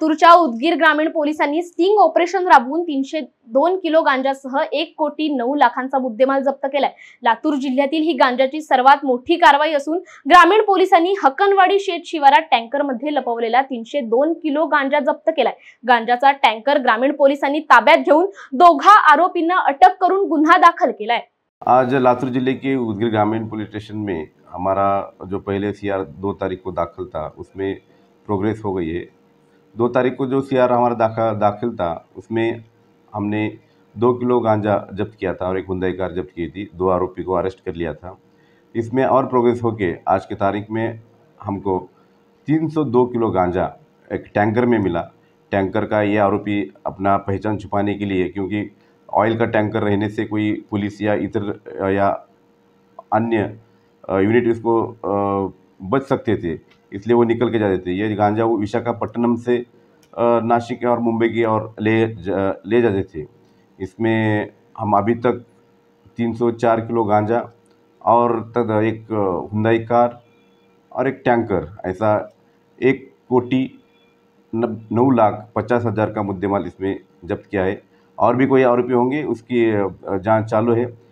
लातूरच्या उदगीर ग्रामीण पोलिसांनी स्टिंग ऑपरेशन राबवून तीनशे दोन किलो गांजासह एक कोटी नऊ लाखांचा मुद्देमाल जप्त केलाय लातूर जिल्ह्यातील ही गांजाची सर्वात मोठी कारवाई असून ग्रामीण पोलिसांनी हकनवाडी शेत शिवारात टँकरमध्ये लपवलेला तीनशे दोन किलो गांजा जप्त केलाय गांजाचा टँकर ग्रामीण पोलिसांनी ताब्यात घेऊन दोघा आरोपींना अटक करून गुन्हा दाखल केलाय आज लातूर जिले के उदगीर ग्रामीण पोलीस स्टेशन में हमारा जो पहले सी आर दो तारीख को दाखिल था उसमें प्रोग्रेस हो गई है दो तारीख को जो सी हमारा दाखा दाखिल था उसमें हमने दो किलो गांजा जब्त किया था और एक हुंदई कार जब्त की थी दो आरोपी को अरेस्ट कर लिया था इसमें और प्रोग्रेस होके आज की तारीख में हमको 302 किलो गांजा एक टैंकर में मिला टैंकर का ये आरोपी अपना पहचान छुपाने के लिए क्योंकि ऑयल का टैंकर रहने से कोई पुलिस या इतर या अन्य यूनिट इसको बच सकते थे इसलिए वो निकल के जा देते ये गांजा वो विशाखापट्टनम से नासिक और मुंबई की और ले जा, ले जाते थे इसमें हम अभी तक 304 किलो गांजा और तद एक हुंदाई कार और एक टैंकर ऐसा एक कोटी नौ लाख पचास हज़ार का मुद्देमाल इसमें जब्त किया है और भी कोई आरोपी होंगे उसकी जांच चालू है